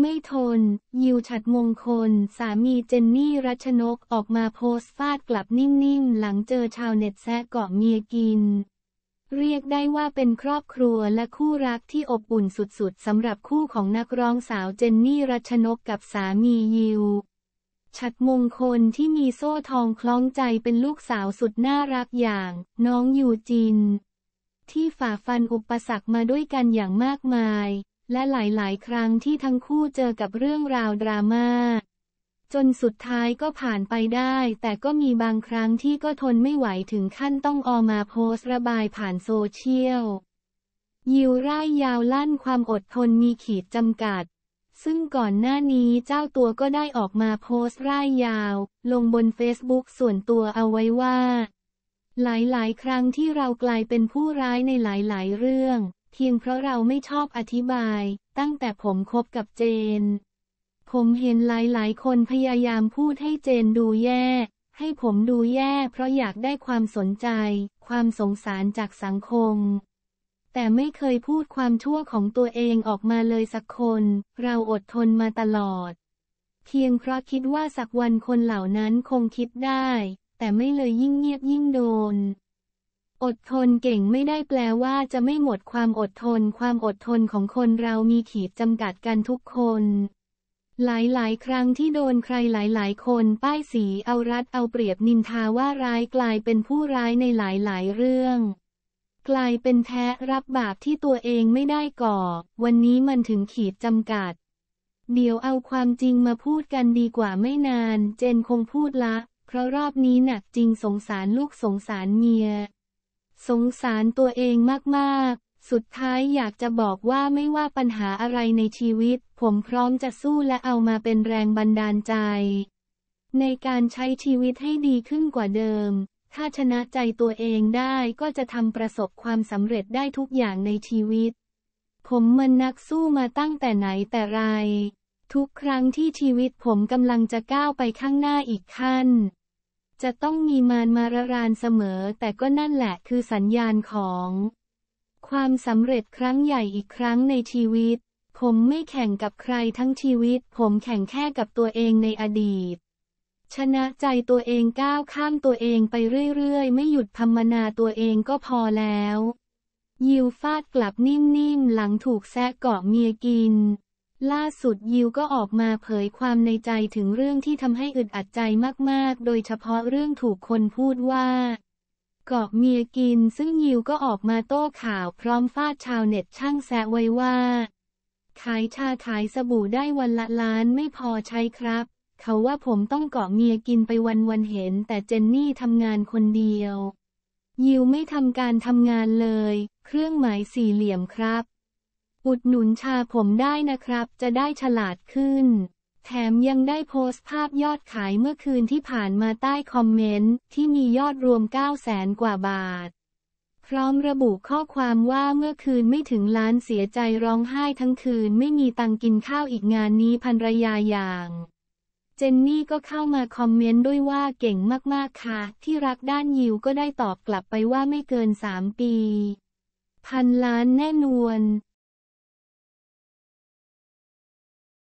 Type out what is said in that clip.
ไม่ทนยิวฉัดมงคล สามีเจนนี่รัชนกออกมาโพสต์ฟาดกลับนิ่งๆหลังเจอชาวเน็ตแซะเกาะเมียกิน เรียกได้ว่าเป็นครอบครัวและคู่รักที่อบอุ่นสุดๆสำหรับคู่ของนักร้องสาวเจนนี่รัชนกกับสามียิวฉัดมงคลที่มีโซ่ทองคล้องใจเป็นลูกสาวสุดน่ารักอย่างน้องยูจิน ที่ฝ่าฟันอุปสรรคมาด้วยกันอย่างมากมายและหลายๆ ครั้งที่ทั้งคู่เจอกับเรื่องราวดราม่าจนสุดท้ายก็ผ่านไปได้ แต่ก็มีบางครั้งที่ก็ทนไม่ไหวถึงขั้นต้องออกมาโพสต์ระบายผ่านโซเชียลยิวร่ายยาวลั่นความอดทนมีขีดจำกัด ซึ่งก่อนหน้านี้เจ้าตัวก็ได้ออกมาโพสต์ร่ายยาว ลงบนเฟซบุ๊กส่วนตัวเอาไว้ว่า หลายๆ ครั้งที่เรากลายเป็นผู้ร้ายในหลาย ๆ เรื่องเพียงเพราะเราไม่ชอบอธิบาย ตั้งแต่ผมคบกับเจน ผมเห็นหลายหลายคนพยายามพูดให้เจนดูแย่ ให้ผมดูแย่ เพราะอยากได้ความสนใจ ความสงสารจากสังคม แต่ไม่เคยพูดความชั่วของตัวเองออกมาเลยสักคน เราอดทนมาตลอด เพียงเพราะคิดว่าสักวันคนเหล่านั้นคงคิดได้ แต่ไม่เลยยิ่งเงียบยิ่งโดนอดทนเก่งไม่ได้แปลว่าจะไม่หมดความอดทน ความอดทนของคนเรามีขีดจำกัดกันทุกคน หลายๆ ครั้งที่โดนใครหลาย ๆ คนป้ายสีเอารัด เอาเปรียบนินทาว่าร้ายกลายเป็นผู้ร้ายในหลาย ๆ เรื่อง กลายเป็นแพ้รับบาปที่ตัวเองไม่ได้ก่อ วันนี้มันถึงขีดจำกัด เดี๋ยวเอาความจริงมาพูดกันดีกว่าไม่นาน เจนคงพูดละ เพราะรอบนี้หนักจริงสงสารลูกสงสารเมียสงสารตัวเองมาก ๆ สุดท้ายอยากจะบอกว่าไม่ว่าปัญหาอะไรในชีวิต ผมพร้อมจะสู้และเอามาเป็นแรงบันดาลใจ ในการใช้ชีวิตให้ดีขึ้นกว่าเดิม ถ้าชนะใจตัวเองได้ก็จะทำประสบความสำเร็จได้ทุกอย่างในชีวิต ผมมันนักสู้มาตั้งแต่ไหนแต่ไร ทุกครั้งที่ชีวิตผมกำลังจะก้าวไปข้างหน้าอีกขั้นจะต้องมีมารมารรานเสมอ แต่ก็นั่นแหละคือสัญญาณของ ความสำเร็จครั้งใหญ่อีกครั้งในชีวิต ผมไม่แข่งกับใครทั้งชีวิต ผมแข่งแค่กับตัวเองในอดีต ชนะใจตัวเองก้าวข้ามตัวเองไปเรื่อยๆ ไม่หยุดพรรมนาตัวเองก็พอแล้ว ยิวฟาดกลับนิ่มๆ หลังถูกแซะเกาะเมียกินล่าสุดยิวก็ออกมาเผยความในใจถึงเรื่องที่ทำให้อึดอัดใจมากๆ โดยเฉพาะเรื่องถูกคนพูดว่า เกาะเมียกิน ซึ่งยิวก็ออกมาโต้ข่าวพร้อมฟาดชาวเน็ตช่างแซะไว้ว่า ขายชาขายสบู่ได้วันละล้านไม่พอใช้ครับ เขาว่าผมต้องเกาะเมียกินไปวันวันเห็นแต่เจนนี่ทำงานคนเดียว ยิวไม่ทำการทำงานเลย เครื่องหมายสี่เหลี่ยมครับอุดหนุนชาผมได้นะครับ จะได้ฉลาดขึ้น แถมยังได้โพสต์ภาพยอดขายเมื่อคืนที่ผ่านมาใต้คอมเมนต์ที่มียอดรวม 9 0 0แสนกว่าบาท พร้อมระบุข้อความว่าเมื่อคืนไม่ถึงล้านเสียใจร้องไห้ทั้งคืน ไม่มีตังกินข้าวอีกงานนี้พันรยาอย่าง เจนนี่ก็เข้ามาคอมเมนต์ด้วยว่าเก่งมากๆค่ะที่รักด้านยิว ก็ได้ตอบกลับไปว่าไม่เกิน3ปี พันล้านแน่นวน